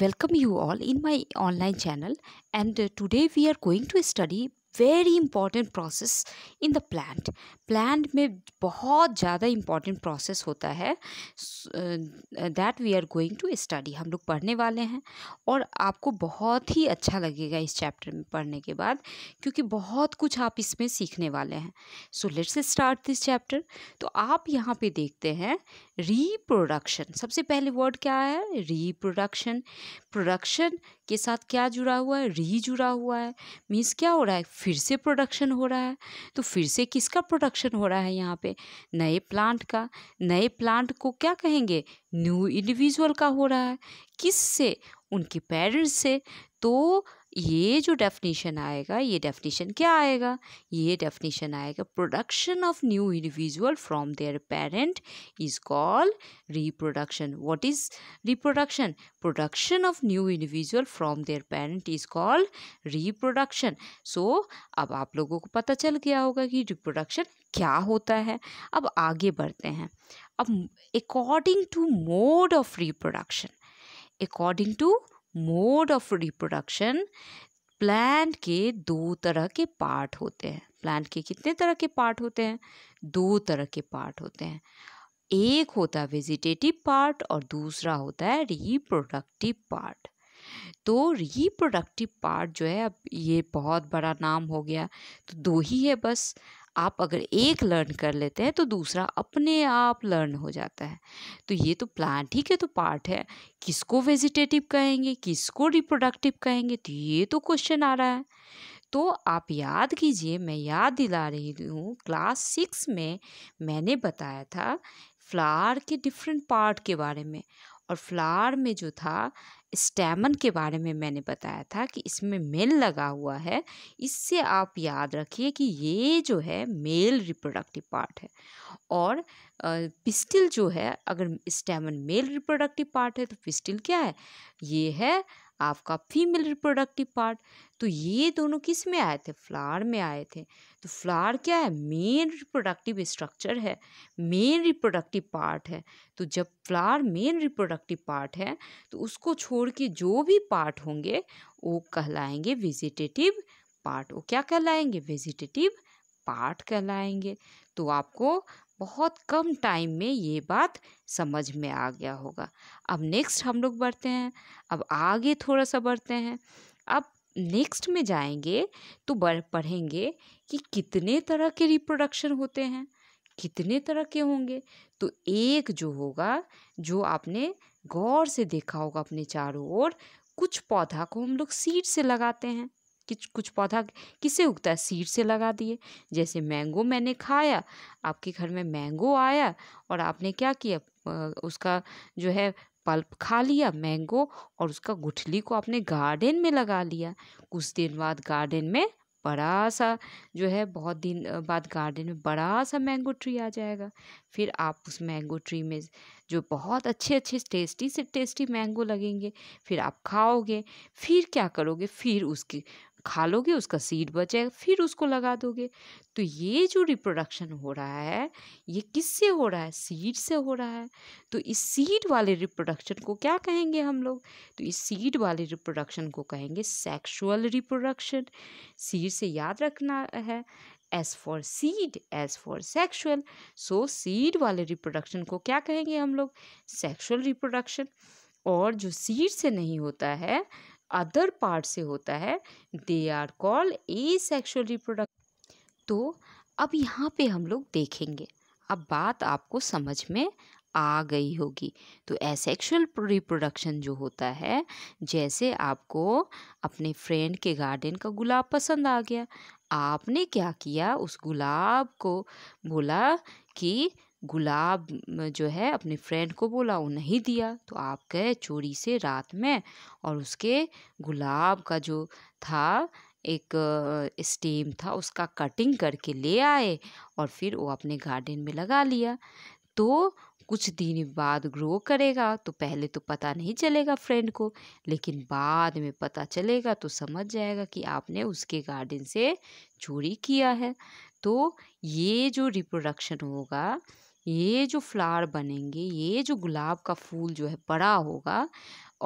welcome you all in my online channel and uh, today we are going to study very important process in the plant plant में बहुत ज़्यादा important process होता है that we are going to study हम लोग पढ़ने वाले हैं और आपको बहुत ही अच्छा लगेगा इस चैप्टर में पढ़ने के बाद क्योंकि बहुत कुछ आप इसमें सीखने वाले हैं so let's start this chapter तो आप यहाँ पे देखते हैं रीप्रोडक्शन सबसे पहले वर्ड क्या है रीप्रोडक्शन प्रोडक्शन के साथ क्या जुड़ा हुआ है री जुड़ा हुआ है मीन्स क्या हो रहा है फिर से प्रोडक्शन हो रहा है तो फिर से किसका प्रोडक्शन हो रहा है यहाँ पे नए प्लांट का नए प्लांट को क्या कहेंगे न्यू इंडिविजुअल का हो रहा है किस से उनके पेरेंट्स से तो ये जो डेफिनेशन आएगा ये डेफिनेशन क्या आएगा ये डेफिनेशन आएगा production of new individual from their parent is called reproduction what is reproduction production of new individual from their parent is called reproduction so अब आप लोगों को पता चल गया होगा कि रिप्रोडक्शन क्या होता है अब आगे बढ़ते हैं अब according to mode of reproduction according to mode of reproduction plant के दो तरह के पार्ट होते हैं प्लांट के कितने तरह के पार्ट होते हैं दो तरह के पार्ट होते हैं एक होता है वेजिटेटिव पार्ट और दूसरा होता है रिप्रोडक्टिव पार्ट तो रिप्रोडक्टिव पार्ट जो है अब ये बहुत बड़ा नाम हो गया तो दो ही है बस आप अगर एक लर्न कर लेते हैं तो दूसरा अपने आप लर्न हो जाता है तो ये तो प्लांट ही के तो पार्ट है किसको वेजिटेटिव कहेंगे किसको रिप्रोडक्टिव कहेंगे तो ये तो क्वेश्चन आ रहा है तो आप याद कीजिए मैं याद दिला रही हूँ क्लास सिक्स में मैंने बताया था फ्लावर के डिफरेंट पार्ट के बारे में और फ्लावर में जो था स्टैमन के बारे में मैंने बताया था कि इसमें मेल लगा हुआ है इससे आप याद रखिए कि ये जो है मेल रिप्रोडक्टिव पार्ट है और पिस्टिल जो है अगर स्टैमन मेल रिप्रोडक्टिव पार्ट है तो पिस्टिल क्या है ये है आपका फीमेल रिप्रोडक्टिव पार्ट तो ये दोनों किस में आए थे फ्लावर में आए थे तो फ्लावर क्या है मेन रिप्रोडक्टिव स्ट्रक्चर है मेन रिप्रोडक्टिव पार्ट है तो जब फ्लावर मेन रिप्रोडक्टिव पार्ट है तो उसको छोड़ के जो भी पार्ट होंगे वो कहलाएंगे वेजिटेटिव पार्ट वो क्या कहलाएंगे वेजिटेटिव पार्ट कहलाएंगे तो आपको बहुत कम टाइम में ये बात समझ में आ गया होगा अब नेक्स्ट हम लोग बढ़ते हैं अब आगे थोड़ा सा बढ़ते हैं अब नेक्स्ट में जाएंगे तो पढ़ेंगे कि कितने तरह के रिप्रोडक्शन होते हैं कितने तरह के होंगे तो एक जो होगा जो आपने गौर से देखा होगा अपने चारों ओर कुछ पौधा को हम लोग सीड से लगाते हैं कि कुछ पौधा किसे उगता है सीड से लगा दिए जैसे मैंगो मैंने खाया आपके घर में मैंगो आया और आपने क्या किया उसका जो है पल्प खा लिया मैंगो और उसका गुठली को आपने गार्डन में लगा लिया कुछ दिन बाद गार्डन में बड़ा सा जो है बहुत दिन बाद गार्डन में बड़ा सा मैंगो ट्री आ जाएगा फिर आप उस मैंगो ट्री में जो बहुत अच्छे अच्छे टेस्टी से टेस्टी मैंगो लगेंगे फिर आप खाओगे फिर क्या करोगे फिर उसकी खा लोगे उसका सीड बचेगा फिर उसको लगा दोगे तो ये जो रिप्रोडक्शन हो रहा है ये किससे हो रहा है सीड से हो रहा है तो इस सीड वाले रिप्रोडक्शन को क्या कहेंगे हम लोग तो इस सीड वाले रिप्रोडक्शन को कहेंगे सेक्सुअल रिप्रोडक्शन सीड से याद रखना है S for seed S for sexual so seed वाले रिप्रोडक्शन को क्या कहेंगे हम लोग सेक्सुअल रिप्रोडक्शन और जो सीड से नहीं होता है अदर पार्ट से होता है they are called asexual reproduct तो अब यहाँ पे हम लोग देखेंगे अब बात आपको समझ में आ गई होगी तो एसेक्सुअल रिप्रोडक्शन जो होता है जैसे आपको अपने फ्रेंड के गार्डन का गुलाब पसंद आ गया आपने क्या किया उस गुलाब को बोला कि गुलाब जो है अपने फ्रेंड को बोला वो नहीं दिया तो आप गए चोरी से रात में और उसके गुलाब का जो था एक स्टेम था उसका कटिंग करके ले आए और फिर वो अपने गार्डन में लगा लिया तो कुछ दिन बाद ग्रो करेगा तो पहले तो पता नहीं चलेगा फ्रेंड को लेकिन बाद में पता चलेगा तो समझ जाएगा कि आपने उसके गार्डन से चोरी किया है तो ये जो रिप्रोडक्शन होगा ये जो फ्लावर बनेंगे ये जो गुलाब का फूल जो है बड़ा होगा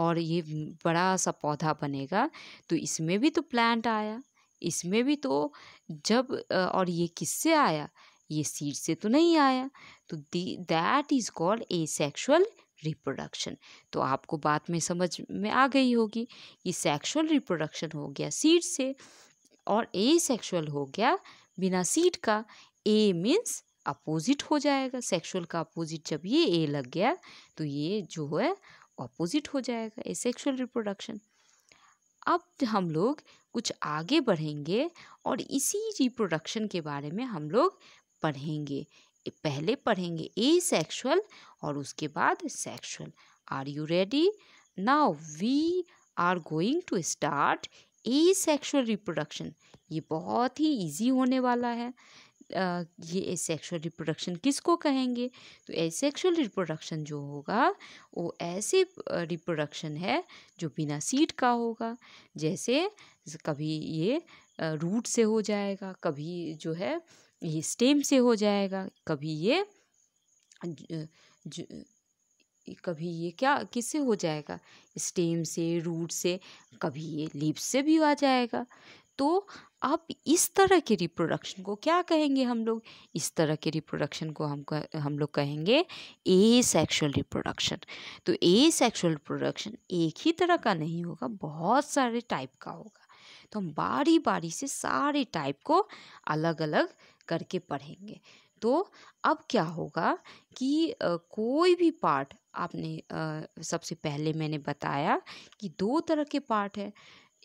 और ये बड़ा सा पौधा बनेगा तो इसमें भी तो प्लांट आया इसमें भी तो जब और ये किससे आया ये सीड से तो नहीं आया तो that is called asexual reproduction तो आपको बात में समझ में आ गई होगी कि सेक्शुअल रिप्रोडक्शन हो गया सीड से और ए सेक्शुअल हो गया बिना सीड का ए मीन्स अपोजिट हो जाएगा सेक्सुअल का अपोजिट जब ये ए लग गया तो ये जो है अपोजिट हो जाएगा ए सेक्सुअल रिप्रोडक्शन अब हम लोग कुछ आगे बढ़ेंगे और इसी रिप्रोडक्शन के बारे में हम लोग पढ़ेंगे पहले पढ़ेंगे ए सेक्सुअल और उसके बाद sexual are you ready now we are going to start asexual reproduction ये बहुत ही इजी होने वाला है ये एसेक्सुअल रिप्रोडक्शन किसको कहेंगे तो एसेक्सुअल रिप्रोडक्शन जो होगा वो ऐसे रिप्रोडक्शन है जो बिना सीड का होगा जैसे कभी ये रूट से हो जाएगा कभी जो है ये स्टेम से हो जाएगा कभी ये ज, ज, कभी ये क्या किससे हो जाएगा स्टेम से रूट से कभी ये लिप्स से भी आ जाएगा तो अब इस तरह के रिप्रोडक्शन को क्या कहेंगे हम लोग इस तरह के रिप्रोडक्शन को हम हम लोग कहेंगे ए सेक्शुअल रिप्रोडक्शन तो ए सेक्शुअल रिप्रोडक्शन एक ही तरह का नहीं होगा बहुत सारे टाइप का होगा तो हम बारी बारी से सारे टाइप को अलग अलग करके पढ़ेंगे तो अब क्या होगा कि कोई भी पार्ट आपने सबसे पहले मैंने बताया कि दो तरह के पार्ट है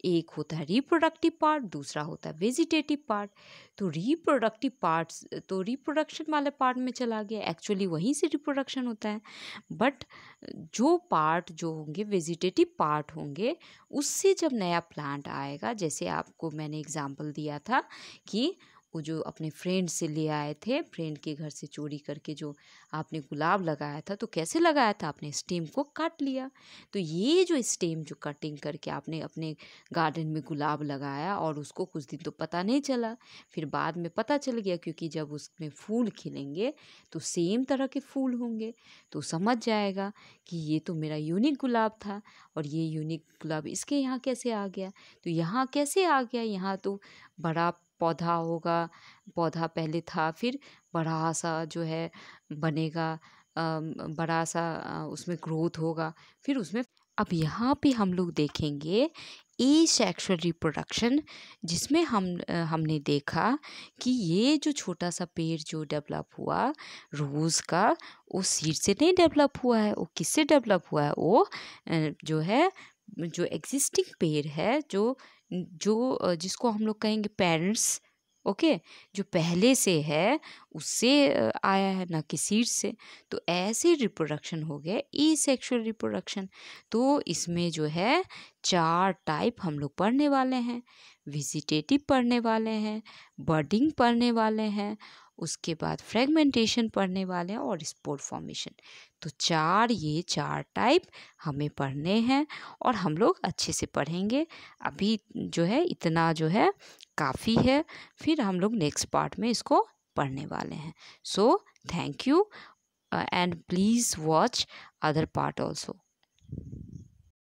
एक होता है रिप्रोडक्टिव पार्ट दूसरा होता है वेजिटेटिव पार्ट तो रिप्रोडक्टिव पार्ट्स तो रिप्रोडक्शन वाले पार्ट में चला गया एक्चुअली वहीं से रिप्रोडक्शन होता है बट जो पार्ट जो होंगे वेजिटेटिव पार्ट होंगे उससे जब नया प्लांट आएगा जैसे आपको मैंने एग्जाम्पल दिया था कि आपको जो अपने फ्रेंड से ले आए थे फ्रेंड के घर से चोरी करके जो आपने गुलाब लगाया था तो कैसे लगाया था आपने स्टेम को काट लिया तो ये जो स्टेम जो कटिंग करके आपने अपने गार्डन में गुलाब लगाया और उसको कुछ दिन तो पता नहीं चला फिर बाद में पता चल गया क्योंकि जब उसमें फूल खिलेंगे तो सेम तरह के फूल होंगे तो समझ जाएगा कि ये तो मेरा यूनिक गुलाब था और ये यूनिक गुलाब इसके यहाँ कैसे आ गया तो यहाँ कैसे आ गया यहाँ तो बड़ा पौधा होगा पौधा पहले था फिर बड़ा सा जो है बनेगा बड़ा सा उसमें ग्रोथ होगा फिर उसमें अब यहाँ पे हम लोग देखेंगे ए सेक्शुअल रिप्रोडक्शन जिसमें हम हमने देखा कि ये जो छोटा सा पेड़ जो डेवलप हुआ रोज़ का वो सीड से नहीं डेवलप हुआ है वो किससे डेवलप हुआ है वो जो है जो एग्जिस्टिंग पेड़ है जो जो जिसको हम लोग कहेंगे पेरेंट्स ओके okay? जो पहले से है उससे आया है ना कि सीड से तो ऐसे रिप्रोडक्शन हो गया ई सेक्शुअल रिप्रोडक्शन तो इसमें जो है चार टाइप हम लोग पढ़ने वाले हैं विजिटेटिव पढ़ने वाले हैं बर्डिंग पढ़ने वाले हैं उसके बाद फ्रेगमेंटेशन पढ़ने वाले हैं और स्पोर्ट फॉर्मेशन तो चार ये चार टाइप हमें पढ़ने हैं और हम लोग अच्छे से पढ़ेंगे अभी जो है इतना जो है काफ़ी है फिर हम लोग नेक्स्ट पार्ट में इसको पढ़ने वाले हैं so thank you and please watch other part also